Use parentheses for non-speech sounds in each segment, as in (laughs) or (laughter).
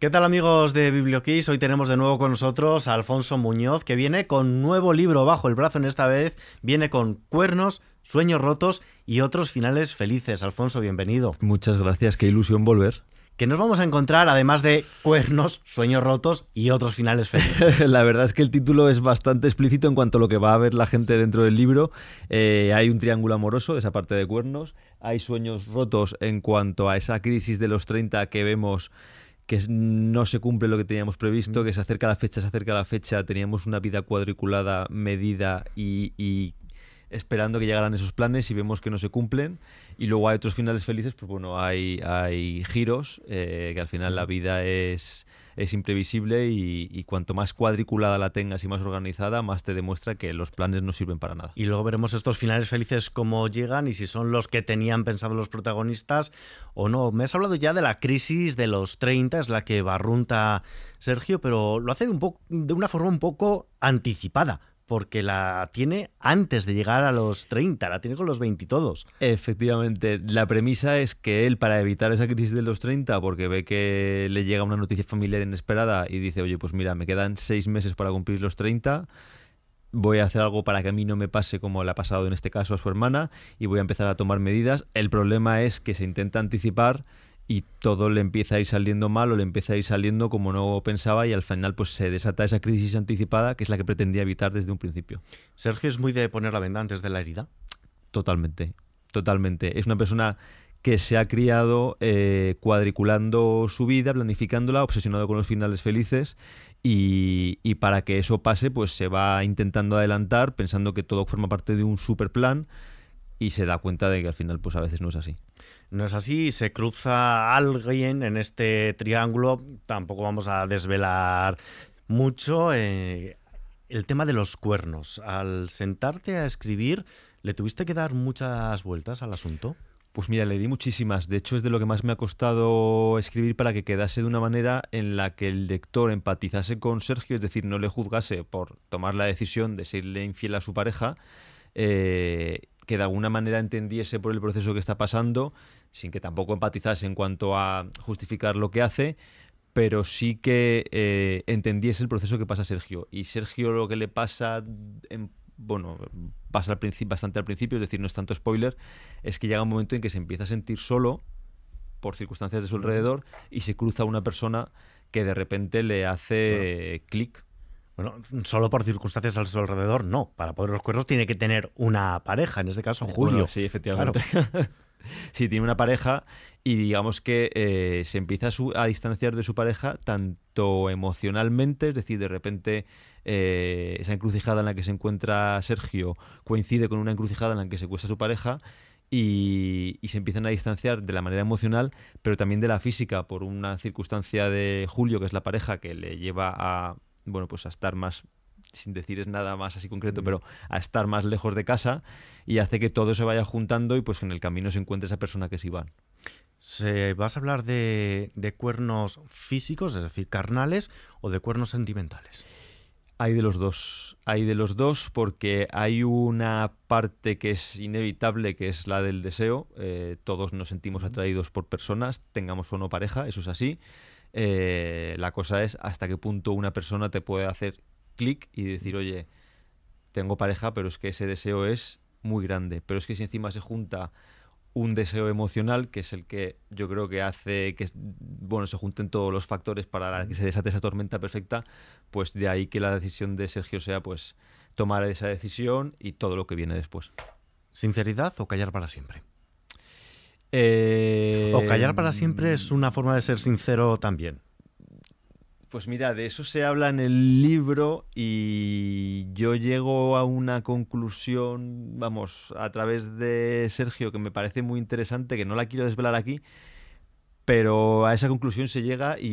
¿Qué tal amigos de Biblioquiz? Hoy tenemos de nuevo con nosotros a Alfonso Muñoz, que viene con nuevo libro bajo el brazo en esta vez, viene con Cuernos, Sueños Rotos y otros finales felices. Alfonso, bienvenido. Muchas gracias, qué ilusión volver. Que nos vamos a encontrar, además de cuernos, sueños rotos y otros finales felices. (laughs) la verdad es que el título es bastante explícito en cuanto a lo que va a ver la gente dentro del libro. Eh, hay un triángulo amoroso, esa parte de cuernos. Hay sueños rotos en cuanto a esa crisis de los 30 que vemos que no se cumple lo que teníamos previsto, que se acerca la fecha, se acerca la fecha, teníamos una vida cuadriculada, medida y, esperando que llegaran esos planes y vemos que no se cumplen. Y luego hay otros finales felices, pues bueno, hay, giros, eh, que al final la vida es es imprevisible y, cuanto más cuadriculada la tengas y más organizada, más te demuestra que los planes no sirven para nada. Y luego veremos estos finales felices cómo llegan y si son los que tenían pensado los protagonistas o no. Me has hablado ya de la crisis de los 30, es la que barrunta Sergio, pero lo hace de, un de una forma un poco anticipada porque la tiene antes de llegar a los 30, la tiene con los 20 y todos. Efectivamente, la premisa es que él, para evitar esa crisis de los 30, porque ve que le llega una noticia familiar inesperada y dice, oye, pues mira, me quedan seis meses para cumplir los 30, voy a hacer algo para que a mí no me pase como le ha pasado en este caso a su hermana y voy a empezar a tomar medidas. El problema es que se intenta anticipar y todo le empieza a ir saliendo mal o le empieza a ir saliendo como no pensaba y al final pues se desata esa crisis anticipada que es la que pretendía evitar desde un principio. Sergio es muy de poner la venda antes de la herida. Totalmente, totalmente. Es una persona que se ha criado eh, cuadriculando su vida, planificándola, obsesionado con los finales felices y, y, para que eso pase pues se va intentando adelantar pensando que todo forma parte de un super plan y se da cuenta de que al final pues a veces no es así. No es así, se cruza alguien en este triángulo, tampoco vamos a desvelar mucho. Eh, el tema de los cuernos, al sentarte a escribir, ¿le tuviste que dar muchas vueltas al asunto? Pues mira, le di muchísimas. De hecho, es de lo que más me ha costado escribir para que quedase de una manera en la que el lector empatizase con Sergio, es decir, no le juzgase por tomar la decisión de serle infiel a su pareja, eh, que de alguna manera entendiese por el proceso que está pasando sin que tampoco empatizase en cuanto a justificar lo que hace, pero sí que eh, entendiese el proceso que pasa Sergio. Y Sergio lo que le pasa, en, bueno, pasa al bastante al principio, es decir, no es tanto spoiler, es que llega un momento en que se empieza a sentir solo por circunstancias de su alrededor y se cruza una persona que de repente le hace clic. Bueno, solo por circunstancias a su alrededor, no. Para poder los cuernos tiene que tener una pareja, en este caso Julio. sí, efectivamente. (laughs) si tiene una pareja y digamos que eh, se empieza a, distanciar de su pareja tanto emocionalmente, es decir, de repente eh, esa encrucijada en la que se encuentra Sergio coincide con una encrucijada en la que se encuentra su pareja y, se empiezan a distanciar de la manera emocional, pero también de la física, por una circunstancia de Julio, que es la pareja que le lleva a bueno pues a estar más sin decir es nada más así concreto, mm. pero a estar más lejos de casa y hace que todo se vaya juntando y pues en el camino se encuentre esa persona que es Iván. ¿Se, ¿Vas a hablar de, cuernos físicos, es decir, carnales, o de cuernos sentimentales? Hay de los dos, hay de los dos porque hay una parte que es inevitable, que es la del deseo. Eh, todos nos sentimos atraídos por personas, tengamos o no pareja, eso es así. Eh, la cosa es hasta qué punto una persona te puede hacer clic y decir, oye, tengo pareja, pero es que ese deseo es muy grande. Pero es que si encima se junta un deseo emocional, que es el que yo creo que hace que bueno, se junten todos los factores para que se desate esa tormenta perfecta, pues de ahí que la decisión de Sergio sea pues tomar esa decisión y todo lo que viene después. ¿Sinceridad o callar para siempre? Eh, o callar para siempre es una forma de ser sincero también. Pues mira, de eso se habla en el libro y yo llego a una conclusión, vamos, a través de Sergio, que me parece muy interesante, que no la quiero desvelar aquí, pero a esa conclusión se llega y,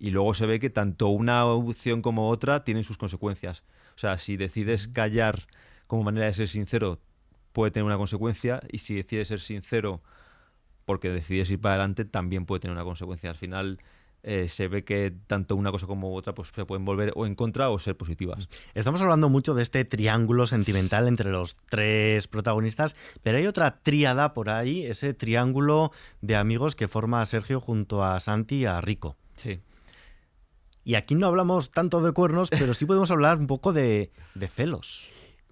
luego se ve que tanto una opción como otra tienen sus consecuencias. O sea, si decides callar como manera de ser sincero, puede tener una consecuencia y si decides ser sincero porque decides ir para adelante, también puede tener una consecuencia. Al final eh, se ve que tanto una cosa como otra pues, se pueden volver o en contra o ser positivas. Mm. Estamos hablando mucho de este triángulo sentimental entre los tres protagonistas, pero hay otra tríada por ahí, ese triángulo de amigos que forma a Sergio junto a Santi y a Rico. Sí. Y aquí no hablamos tanto de cuernos, pero sí podemos hablar un poco de, celos.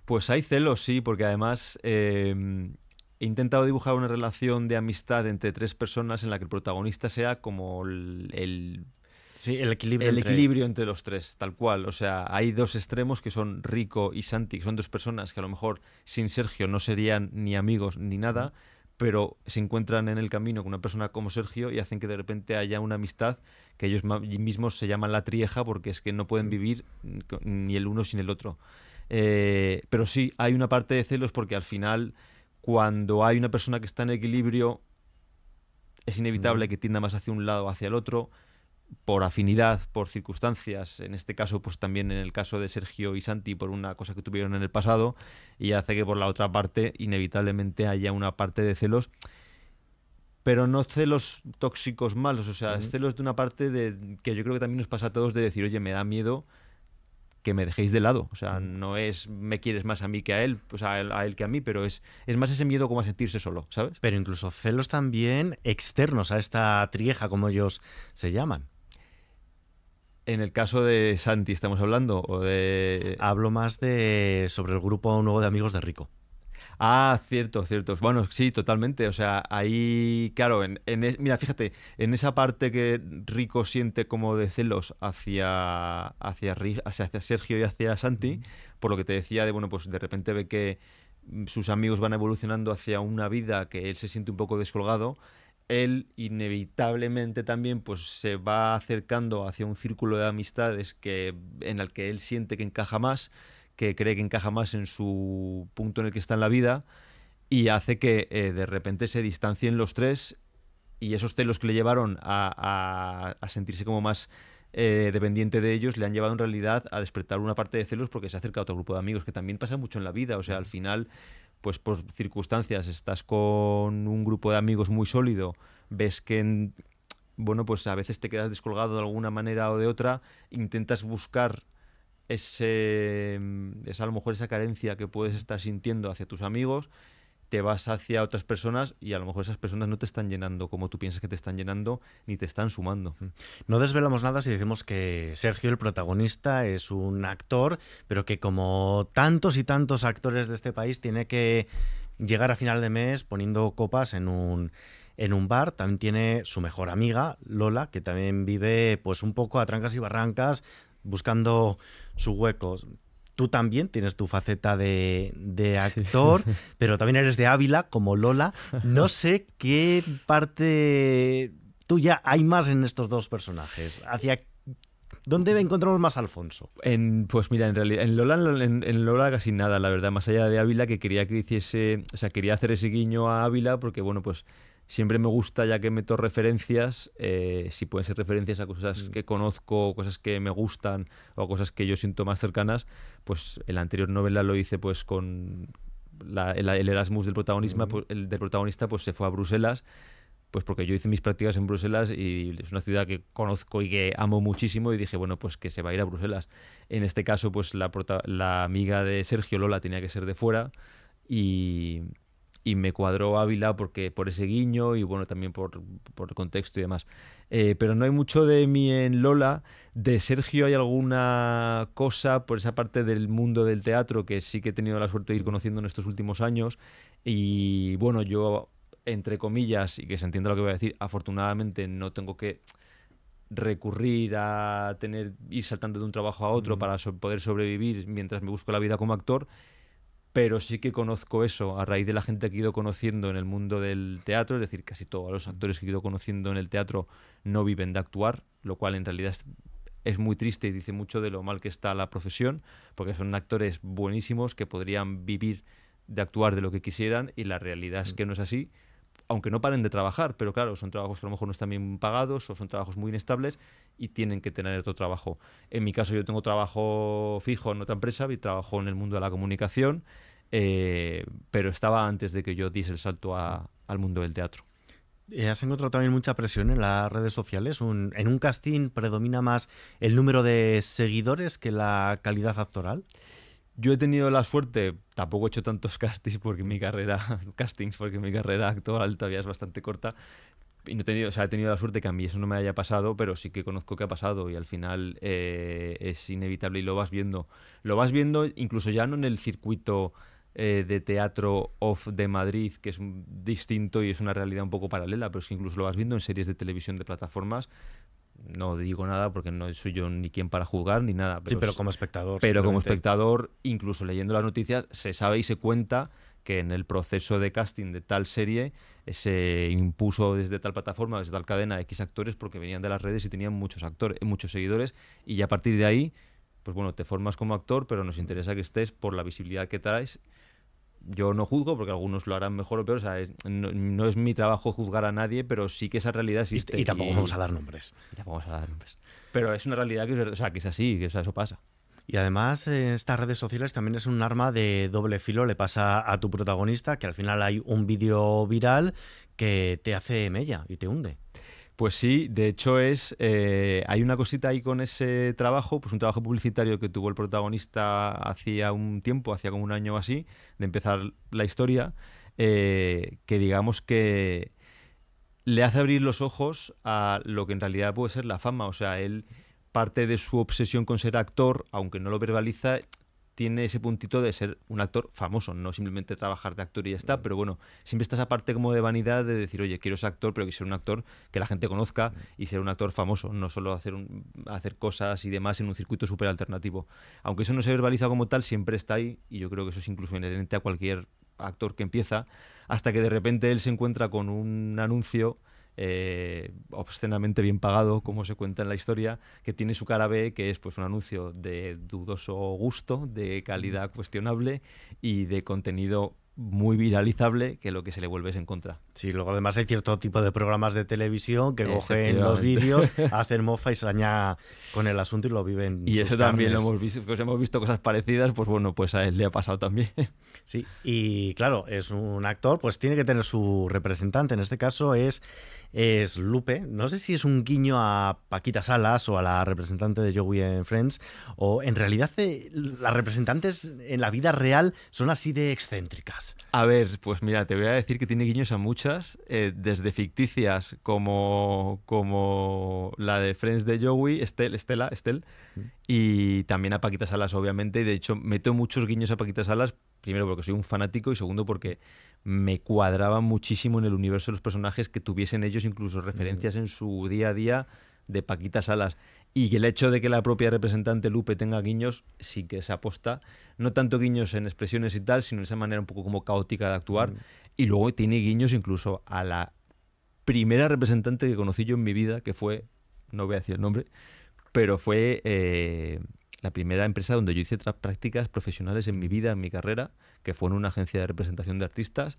Pues hay celos, sí, porque además em, he intentado dibujar una relación de amistad entre tres personas en la que el protagonista sea como el, el equilibrio. entre... los tres, tal cual. O sea, hay dos extremos que son Rico y Santi, que son dos personas que a lo mejor sin Sergio no serían ni amigos ni nada, pero se encuentran en el camino con una persona como Sergio y hacen que de repente haya una amistad que ellos mismos se llaman la trieja porque es que no pueden vivir ni el uno sin el otro. Eh, pero sí, hay una parte de celos porque al final cuando hay una persona que está en equilibrio, es inevitable que tienda más hacia un lado o hacia el otro, por afinidad, por circunstancias, en este caso, pues también en el caso de Sergio y Santi, por una cosa que tuvieron en el pasado, y hace que por la otra parte, inevitablemente, haya una parte de celos, pero no celos tóxicos malos, o sea, celos de una parte de, que yo creo que también nos pasa a todos de decir, oye, me da miedo que me dejéis de lado. O sea, no es me quieres más a mí que a él, o pues sea, a él que a mí, pero es, es más ese miedo como a sentirse solo, ¿sabes? Pero incluso celos también externos a esta trieja, como ellos se llaman. En el caso de Santi estamos hablando, o de... Hablo más de sobre el grupo nuevo de amigos de Rico. Ah, cierto, cierto. Bueno, sí, totalmente. O sea, ahí, claro, en, es, mira, fíjate, en esa parte que Rico siente como de celos hacia, hacia, hacia Sergio y hacia Santi, por lo que te decía de, bueno, pues de repente ve que mm, sus amigos van evolucionando hacia una vida que él se siente un poco descolgado, él inevitablemente también pues se va acercando hacia un círculo de amistades que, en el que él siente que encaja más que cree que encaja más en su punto en el que está en la vida y hace que eh, de repente se distancien los tres y esos celos que le llevaron a, sentirse como más eh, dependiente de ellos le han llevado en realidad a despertar una parte de celos porque se acerca a otro grupo de amigos que también pasa mucho en la vida, o sea, al final pues por circunstancias estás con un grupo de amigos muy sólido, ves que bueno, pues a veces te quedas descolgado de alguna manera o de otra, intentas buscar ese, esa, a lo mejor esa carencia que puedes estar sintiendo hacia tus amigos, te vas hacia otras personas y a lo mejor esas personas no te están llenando como tú piensas que te están llenando ni te están sumando. No desvelamos nada si decimos que Sergio, el protagonista, es un actor, pero que como tantos y tantos actores de este país tiene que llegar a final de mes poniendo copas en un en un bar. También tiene su mejor amiga, Lola, que también vive pues un poco a trancas y barrancas buscando sus huecos. Tú también tienes tu faceta de, actor, (laughs) pero también eres de Ávila, como Lola. No (laughs) sé qué parte tuya hay más en estos dos personajes. ¿Hacia ¿Dónde encontramos más a Alfonso? En, pues mira, en realidad, en Lola, en, Lola casi nada, la verdad, más allá de Ávila, que quería que hiciese, o sea, quería hacer ese guiño a Ávila, porque bueno, pues siempre me gusta, ya que meto referencias, eh, si pueden ser referencias a cosas mm. que conozco, cosas que me gustan o cosas que yo siento más cercanas, pues en la anterior novela lo hice pues con el, Erasmus mm. pues, del, protagonista, pues se fue a Bruselas, pues porque yo hice mis prácticas en Bruselas y es una ciudad que conozco y que amo muchísimo y dije, bueno, pues que se va a ir a Bruselas. En este caso, pues la amiga de Sergio Lola tenía que ser de fuera y y me cuadró Ávila porque por ese guiño y bueno, también por, el contexto y demás. Eh, pero no hay mucho de mí en Lola. De Sergio hay alguna cosa por esa parte del mundo del teatro que sí que he tenido la suerte de ir conociendo en estos últimos años. Y bueno, yo, entre comillas, y que se entienda lo que voy a decir, afortunadamente no tengo que recurrir a tener ir saltando de un trabajo a otro para poder sobrevivir mientras me busco la vida como actor pero sí que conozco eso a raíz de la gente que he ido conociendo en el mundo del teatro, es decir, casi todos los actores que he ido conociendo en el teatro no viven de actuar, lo cual en realidad es, muy triste y dice mucho de lo mal que está la profesión, porque son actores buenísimos que podrían vivir de actuar de lo que quisieran y la realidad es mm. que no es así aunque no paren de trabajar, pero claro, son trabajos que a lo mejor no están bien pagados o son trabajos muy inestables y tienen que tener otro trabajo. En mi caso yo tengo trabajo fijo en otra empresa y trabajo en el mundo de la comunicación, eh, pero estaba antes de que yo diese el salto al mundo del teatro. Eh, ¿Has encontrado también mucha presión en las redes sociales? ¿En un casting predomina más el número de seguidores que la calidad actoral? Yo he tenido la suerte, tampoco he hecho tantos (laughs) castings porque mi carrera, castings porque mi carrera actual todavía es bastante corta, y no he tenido, o sea, he tenido la suerte que a mí eso no me haya pasado, pero sí que conozco que ha pasado y al final eh, es inevitable y lo vas viendo. Lo vas viendo incluso ya no en el circuito eh, de teatro off de Madrid, que es distinto y es una realidad un poco paralela, pero es que incluso lo vas viendo en series de televisión de plataformas no digo nada porque no soy yo ni quien para jugar ni nada. Pero sí, pero como espectador. Pero como espectador, incluso leyendo las noticias, se sabe y se cuenta que en el proceso de casting de tal serie eh, se impuso desde tal plataforma, desde tal cadena, X actores porque venían de las redes y tenían muchos actores, eh, muchos seguidores, y a partir de ahí, pues bueno, te formas como actor, pero nos interesa que estés por la visibilidad que traes yo no juzgo porque algunos lo harán mejor o peor. no, es mi trabajo juzgar a nadie, pero sí que esa realidad existe. Y, tampoco vamos a dar nombres. Pero es una realidad que es, que así, que o eso pasa. Y además, en eh, estas redes sociales también es un arma de doble filo. Le pasa a tu protagonista que al final hay un vídeo viral que te hace mella y te hunde. Pues sí, de hecho es, eh, hay una cosita ahí con ese trabajo, pues un trabajo publicitario que tuvo el protagonista hacía un tiempo, hacía como un año o así, de empezar la historia, eh, que digamos que le hace abrir los ojos a lo que en realidad puede ser la fama. O sea, él parte de su obsesión con ser actor, aunque no lo verbaliza, tiene ese puntito de ser un actor famoso, no simplemente trabajar de actor y ya está, pero bueno, siempre está esa parte como de vanidad de decir, oye, quiero ser actor, pero quiero ser un actor que la gente conozca mm. y ser un actor famoso, no solo hacer, hacer cosas y demás en un circuito súper alternativo. Aunque eso no se verbaliza como tal, siempre está ahí y yo creo que eso es incluso inherente a cualquier actor que empieza, hasta que de repente él se encuentra con un anuncio eh, obscenamente bien pagado, como se cuenta en la historia, que tiene su cara B, que es pues un anuncio de dudoso gusto, de calidad cuestionable y de contenido muy viralizable que lo que se le vuelve es en contra. Sí, luego además hay cierto tipo de programas de televisión que cogen los vídeos, (laughs) hacen mofa y daña con el asunto y lo viven. Y eso también lo hemos visto, pues hemos visto cosas parecidas, pues bueno, pues a él le ha pasado también. (laughs) Sí, y claro, es un actor, pues tiene que tener su representante, en este caso es, es Lupe, no sé si es un guiño a Paquita Salas o a la representante de Joey en Friends, o en realidad eh, las representantes en la vida real son así de excéntricas. A ver, pues mira, te voy a decir que tiene guiños a muchas, eh, desde ficticias como, como la de Friends de Joey, Estel, Estela, Estel, mm. y también a Paquita Salas, obviamente. Y de hecho, meto muchos guiños a Paquita Salas, primero porque soy un fanático y segundo porque me cuadraba muchísimo en el universo de los personajes que tuviesen ellos incluso referencias mm. en su día a día de Paquita Salas. Y el hecho de que la propia representante Lupe tenga guiños, sí que se aposta, no tanto guiños en expresiones y tal, sino en esa manera un poco como caótica de actuar. Mm. Y luego tiene guiños incluso a la primera representante que conocí yo en mi vida, que fue, no voy a decir el nombre, pero fue eh, la primera empresa donde yo hice otras prácticas profesionales en mi vida, en mi carrera, que fue en una agencia de representación de artistas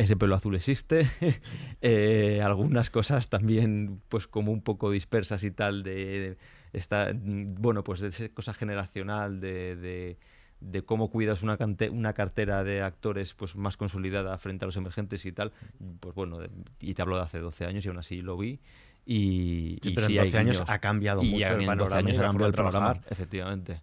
ese pelo azul existe, (laughs) eh, algunas cosas también pues como un poco dispersas y tal de, esta, bueno pues de esa cosa generacional de, de, cómo cuidas una, una cartera de actores pues más consolidada frente a los emergentes y tal, pues bueno, y te hablo de hace 12 años y aún así lo vi. Y, pero en 12 años ha cambiado mucho el panorama. años efectivamente.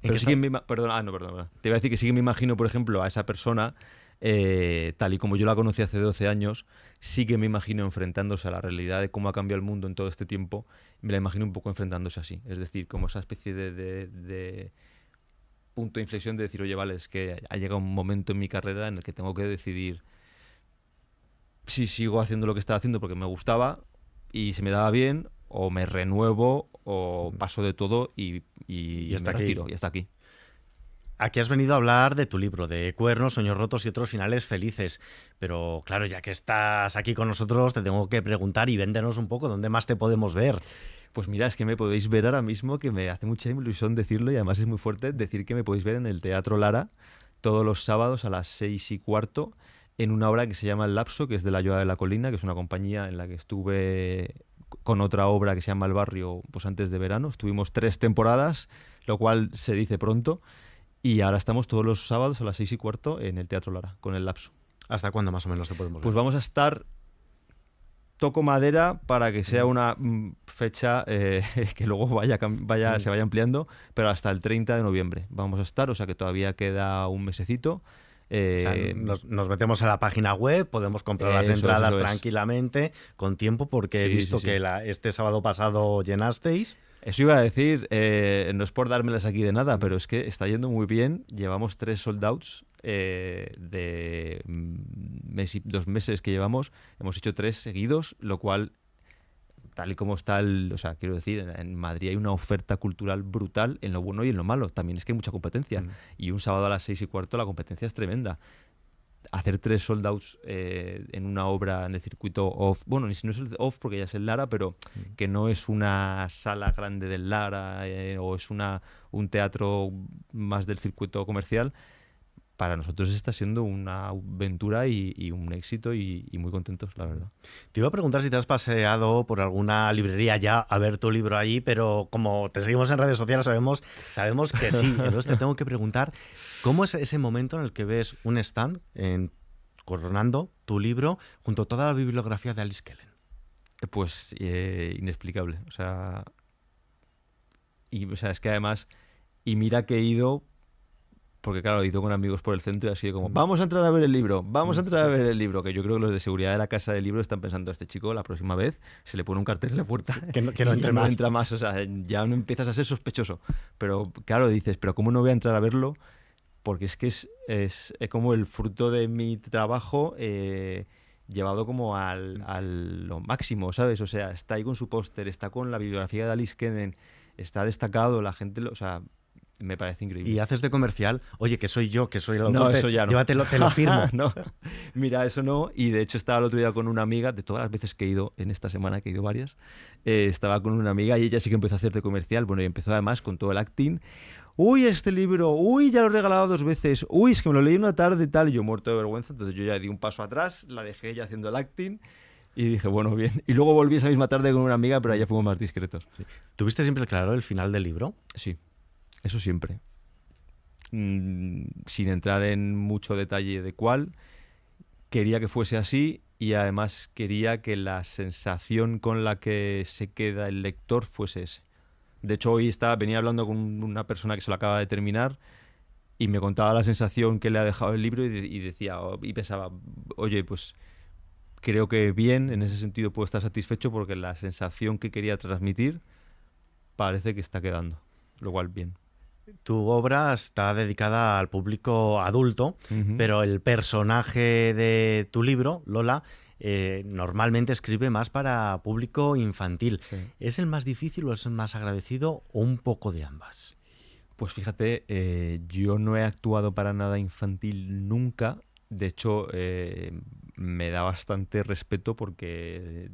Te iba a decir que sí que me imagino, por ejemplo, a esa persona eh, tal y como yo la conocí hace 12 años, sí que me imagino enfrentándose a la realidad de cómo ha cambiado el mundo en todo este tiempo, me la imagino un poco enfrentándose así, es decir, como esa especie de, punto de inflexión de decir, oye, vale, es que ha llegado un momento en mi carrera en el que tengo que decidir si sigo haciendo lo que estaba haciendo porque me gustaba y se me daba bien, o me renuevo, o paso de todo y, y, retiro, y hasta aquí. Aquí has venido a hablar de tu libro, de Cuernos, Sueños Rotos y otros finales felices. Pero claro, ya que estás aquí con nosotros, te tengo que preguntar y véndenos un poco dónde más te podemos ver. Pues mira, es que me podéis ver ahora mismo, que me hace mucha ilusión decirlo y además es muy fuerte decir que me podéis ver en el Teatro Lara todos los sábados a las seis y cuarto en una obra que se llama El Lapso, que es de La Ayuda de la Colina, que es una compañía en la que estuve con otra obra que se llama El Barrio pues antes de verano. Estuvimos tres temporadas, lo cual se dice pronto. Y ahora estamos todos los sábados a las seis y cuarto en el Teatro Lara, con el lapso. ¿Hasta cuándo más o menos te podemos pues ver? Pues vamos a estar. Toco madera para que sea una mm, fecha eh, (laughs) que luego vaya, se vaya ampliando, pero hasta el 30 de noviembre vamos a estar, o sea que todavía queda un mesecito. Eh, nos, metemos a la página web, podemos comprar las entradas tranquilamente, con tiempo, porque he visto que la, este sábado pasado llenasteis. Eso iba a decir, eh, no es por dármelas aquí de nada, pero es que está yendo muy bien. Llevamos tres sold outs eh, de mm, dos meses que llevamos. Hemos hecho tres seguidos, lo cual, tal y como está O sea, quiero decir, en Madrid hay una oferta cultural brutal en lo bueno y en lo malo. También es que hay mucha competencia. Mm. Y un sábado a las seis y cuarto la competencia es tremenda hacer tres sold eh, en una obra en el circuito off, bueno, ni si no es el off porque ya es el Lara, pero mm. que no es una sala grande del Lara eh, o es una, un teatro más del circuito comercial, para nosotros está siendo una aventura y, un éxito y, muy contentos, la verdad. Te iba a preguntar si te has paseado por alguna librería ya a ver tu libro allí, pero como te seguimos en redes sociales sabemos, sabemos que sí. (laughs) Entonces te tengo que preguntar, ¿cómo es ese momento en el que ves un stand coronando tu libro junto a toda la bibliografía de Alice Kellen? Pues eh, inexplicable. O sea, y, o que además, y mira que he ido porque claro, ido con amigos por el centro y ha sido como, mm. vamos a entrar a ver el libro, vamos a mm, entrar a ver el libro, que yo creo que los de seguridad de la casa del libro están pensando, a este chico la próxima vez se le pone un cartel en la puerta. que no, que (laughs) entre más. No entra más, o sea, ya no empiezas a ser sospechoso. Pero claro, dices, pero ¿cómo no voy a entrar a verlo? Porque es que es, como el fruto de mi trabajo. Eh, llevado como al, lo máximo, ¿sabes? O sea, está ahí con su póster, está con la bibliografía de Alice Kennedy, está destacado, la gente, lo, o sea, me parece increíble. Y haces de comercial, oye, que soy yo, que soy el autor. No, eso ya no. Llévatelo, te lo firmo. (laughs) no. Mira, eso no. Y de hecho estaba el otro día con una amiga, de todas las veces que he ido en esta semana, que he ido varias, eh, estaba con una amiga y ella sí que empezó a hacer de comercial. Bueno, y empezó además con todo el acting. Uy, este libro, uy, ya lo he regalado dos veces, uy, es que me lo leí una tarde y tal, y yo muerto de vergüenza, entonces yo ya di un paso atrás, la dejé ella haciendo el acting. Y dije, bueno, bien. Y luego volví esa misma tarde con una amiga, pero allá fuimos más discretos. ¿Tuviste siempre claro el final del libro? Sí. Eso siempre. Mm, sin entrar en mucho detalle de cuál, quería que fuese así y además quería que la sensación con la que se queda el lector fuese ese. De hecho, hoy estaba, venía hablando con una persona que se lo acaba de terminar y me contaba la sensación que le ha dejado el libro y, decía oh, y pensaba, oye, pues creo que bien, en ese sentido puedo estar satisfecho porque la sensación que quería transmitir parece que está quedando, lo cual bien tu obra está dedicada al público adulto, pero el personaje de tu libro, Lola, eh, normalmente escribe más para público infantil. ¿Es el más difícil o es el más agradecido o un poco de ambas? Pues fíjate, eh, yo no he actuado para nada infantil nunca. De hecho, eh, me da bastante respeto porque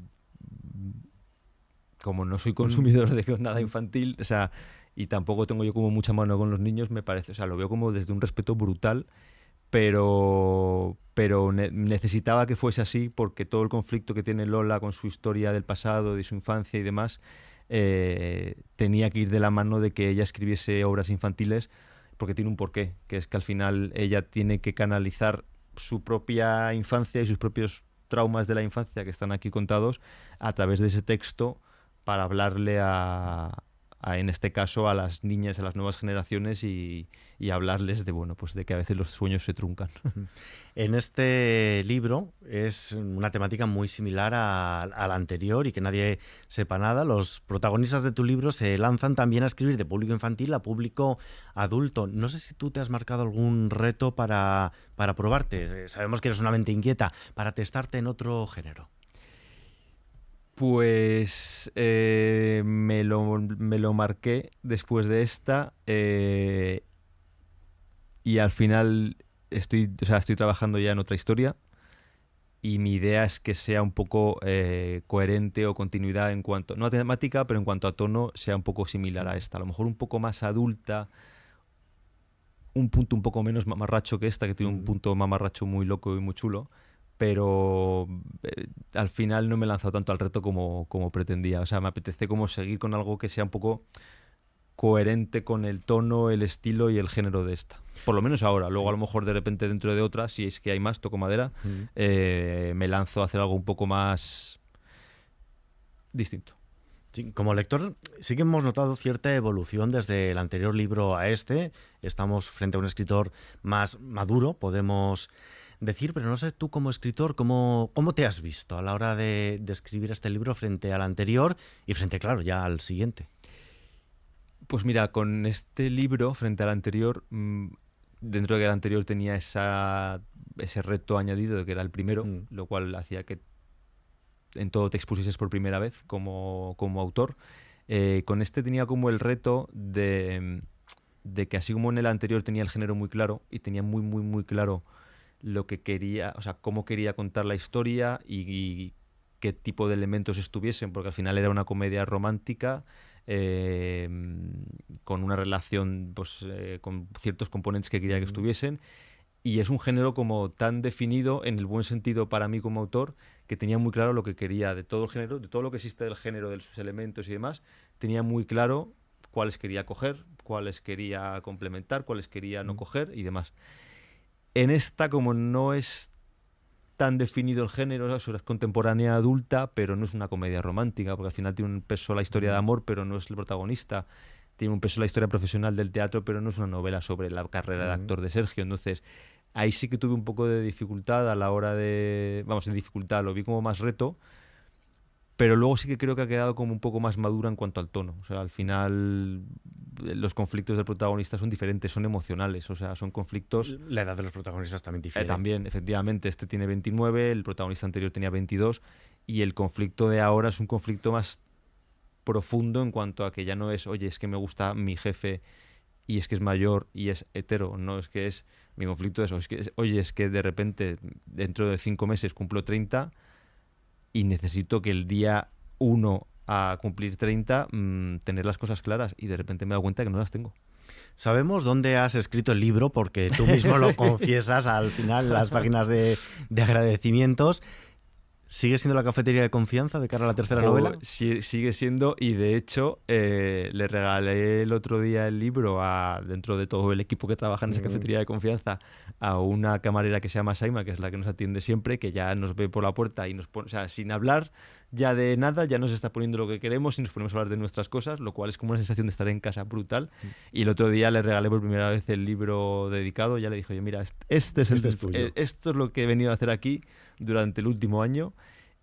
como no soy consumidor de nada infantil, o sea, y tampoco tengo yo como mucha mano con los niños, me parece, o sea, lo veo como desde un respeto brutal, pero, pero necesitaba que fuese así porque todo el conflicto que tiene Lola con su historia del pasado, de su infancia y demás, eh, tenía que ir de la mano de que ella escribiese obras infantiles porque tiene un porqué, que es que al final ella tiene que canalizar su propia infancia y sus propios traumas de la infancia que están aquí contados a través de ese texto para hablarle a, en este caso a las niñas, a las nuevas generaciones y, hablarles de bueno, pues de que a veces los sueños se truncan. En este libro es una temática muy similar a, la anterior y que nadie sepa nada. Los protagonistas de tu libro se lanzan también a escribir de público infantil a público adulto. No sé si tú te has marcado algún reto para, para probarte. Sabemos que eres una mente inquieta, para testarte en otro género. Pues eh, me, lo, marqué después de esta eh, y al final estoy, estoy trabajando ya en otra historia y mi idea es que sea un poco eh, coherente o continuidad en cuanto, no a temática, pero en cuanto a tono, sea un poco similar a esta. A lo mejor un poco más adulta, un punto un poco menos mamarracho que esta, que tiene un mm. punto mamarracho muy loco y muy chulo pero eh, al final no me he lanzado tanto al reto como, pretendía. O sea, me apetece como seguir con algo que sea un poco coherente con el tono, el estilo y el género de esta. Por lo menos ahora. Luego a lo mejor de repente dentro de otra, si es que hay más, toco madera, eh, me lanzo a hacer algo un poco más distinto. como lector, sí que hemos notado cierta evolución desde el anterior libro a este. Estamos frente a un escritor más maduro, podemos decir, pero no sé tú como escritor, ¿cómo, cómo te has visto a la hora de, escribir este libro frente al anterior y frente, claro, ya al siguiente? Pues mira, con este libro frente al anterior, mm, dentro de que el anterior tenía esa, ese reto añadido de que era el primero, mm. lo cual hacía que en todo te expusieses por primera vez como, como autor. Eh, con este tenía como el reto de, de, que así como en el anterior tenía el género muy claro y tenía muy, muy, muy claro lo que quería, o sea, cómo quería contar la historia y, qué tipo de elementos estuviesen, porque al final era una comedia romántica em, con una relación, pues, eh, con ciertos componentes que quería que estuviesen. Y es un género como tan definido, en el buen sentido para mí como autor, que tenía muy claro lo que quería de todo el género, de todo lo que existe del género, de sus elementos y demás, tenía muy claro cuáles quería coger, cuáles quería complementar, cuáles quería no coger y demás. En esta, como no es tan definido el género, es contemporánea adulta, pero no es una comedia romántica, porque al final tiene un peso la historia de amor, pero no es el protagonista. Tiene un peso la historia profesional del teatro, pero no es una novela sobre la carrera de actor de Sergio. Entonces, ahí sí que tuve un poco de dificultad a la hora de. Vamos, en dificultad, lo vi como más reto, pero luego sí que creo que ha quedado como un poco más madura en cuanto al tono. O sea, al final los conflictos del protagonista son diferentes, son emocionales, o sea, son conflictos... La edad de los protagonistas también eh, difiere. también, efectivamente, este tiene 29, el protagonista anterior tenía 22, y el conflicto de ahora es un conflicto más profundo en cuanto a que ya no es, oye, es que me gusta mi jefe y es que es mayor y es hetero, no, es que es mi conflicto eso, es que, oye, es que de repente dentro de cinco meses cumplo 30 y necesito que el día uno a cumplir 30, mm, tener las cosas claras y de repente me he dado cuenta que no las tengo. Sabemos dónde has escrito el libro porque tú mismo lo (laughs) confiesas al final en las páginas de, agradecimientos. ¿Sigue siendo la cafetería de confianza de cara a la tercera novela? sigue siendo, y de hecho eh, le regalé el otro día el libro a, dentro de todo el equipo que trabaja en esa mm. cafetería de confianza a una camarera que se llama Saima, que es la que nos atiende siempre, que ya nos ve por la puerta y nos pone, o sea, sin hablar, ya de nada, ya nos está poniendo lo que queremos y nos ponemos a hablar de nuestras cosas, lo cual es como una sensación de estar en casa brutal. Mm. Y el otro día le regalé por primera vez el libro dedicado, ya le dije, yo mira, este es el, este eh, esto es lo que he venido a hacer aquí durante el último año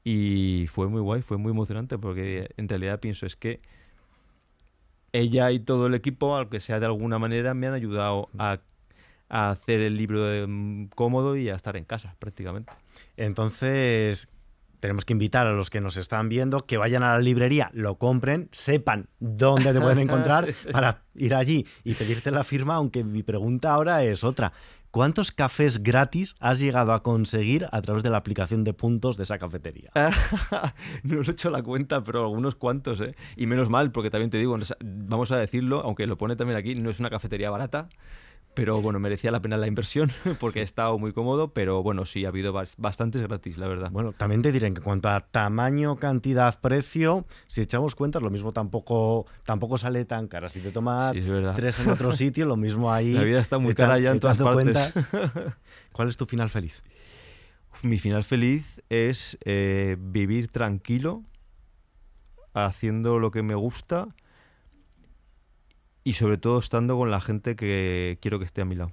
y fue muy guay, fue muy emocionante porque en realidad pienso es que ella y todo el equipo, aunque sea de alguna manera, me han ayudado mm. a, hacer el libro mm, cómodo y a estar en casa prácticamente. Entonces, tenemos que invitar a los que nos están viendo que vayan a la librería, lo compren, sepan dónde te pueden encontrar (laughs) para ir allí y pedirte la firma, aunque mi pregunta ahora es otra. ¿Cuántos cafés gratis has llegado a conseguir a través de la aplicación de puntos de esa cafetería? (laughs) no he hecho la cuenta, pero algunos cuantos, ¿eh? Y menos mal, porque también te digo, vamos a decirlo, aunque lo pone también aquí, no es una cafetería barata pero bueno, merecía la pena la inversión (laughs) porque he estado muy cómodo, pero bueno, sí, ha habido bastantes gratis, la verdad. Bueno, también te diré que en cuanto a tamaño, cantidad, precio, si echamos cuentas, lo mismo tampoco, tampoco sale tan cara. Si te tomas tres en otro (laughs) sitio, lo mismo ahí. La vida está muy cara ya en todas Cuentas, (laughs) ¿Cuál es tu final feliz? Mi final feliz es eh, vivir tranquilo, haciendo lo que me gusta y sobre todo estando con la gente que quiero que esté a mi lado.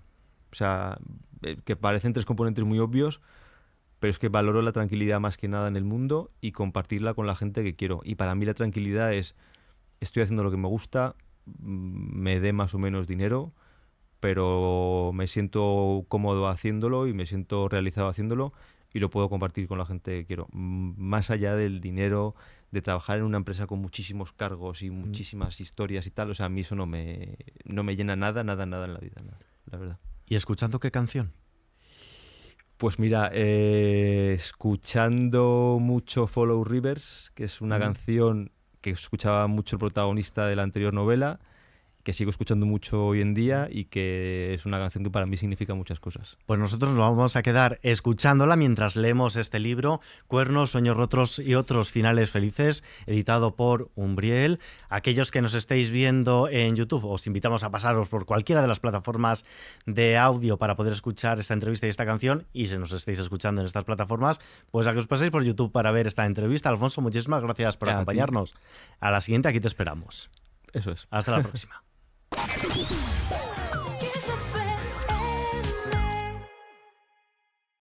O sea, eh, que parecen tres componentes muy obvios, pero es que valoro la tranquilidad más que nada en el mundo y compartirla con la gente que quiero. Y para mí la tranquilidad es, estoy haciendo lo que me gusta, mm, me dé más o menos dinero, pero me siento cómodo haciéndolo y me siento realizado haciéndolo y lo puedo compartir con la gente que quiero. Más allá del dinero, de trabajar en una empresa con muchísimos cargos y muchísimas historias y tal, o sea, a mí eso no me, llena nada, nada, nada en la vida, la verdad. ¿Y escuchando qué canción? Pues mira, eh, escuchando mucho Follow Rivers, que es una canción que escuchaba mucho el protagonista de la anterior novela, que sigo escuchando mucho hoy en día y que es una canción que para mí significa muchas cosas. Pues nosotros nos vamos a quedar escuchándola mientras leemos este libro, Cuernos, Sueños Rotos y otros finales felices, editado por Umbriel. Aquellos que nos estéis viendo en YouTube, os invitamos a pasaros por cualquiera de las plataformas de audio para poder escuchar esta entrevista y esta canción. Y si nos estáis escuchando en estas plataformas, pues a que os paséis por YouTube para ver esta entrevista. Alfonso, muchísimas gracias por acompañarnos. A la siguiente aquí te esperamos. Eso es. Hasta la próxima. (laughs) Thank you.